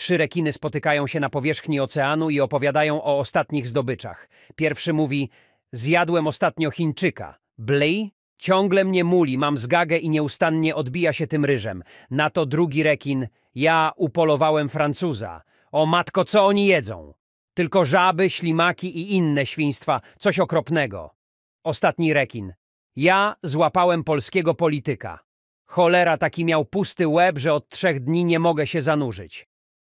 Trzy rekiny spotykają się na powierzchni oceanu i opowiadają o ostatnich zdobyczach. Pierwszy mówi, zjadłem ostatnio Chińczyka. Blej? Ciągle mnie muli, mam zgagę i nieustannie odbija się tym ryżem. Na to drugi rekin, ja upolowałem Francuza. O matko, co oni jedzą? Tylko żaby, ślimaki i inne świństwa, coś okropnego. Ostatni rekin. Ja złapałem polskiego polityka. Cholera, taki miał pusty łeb, że od trzech dni nie mogę się zanurzyć.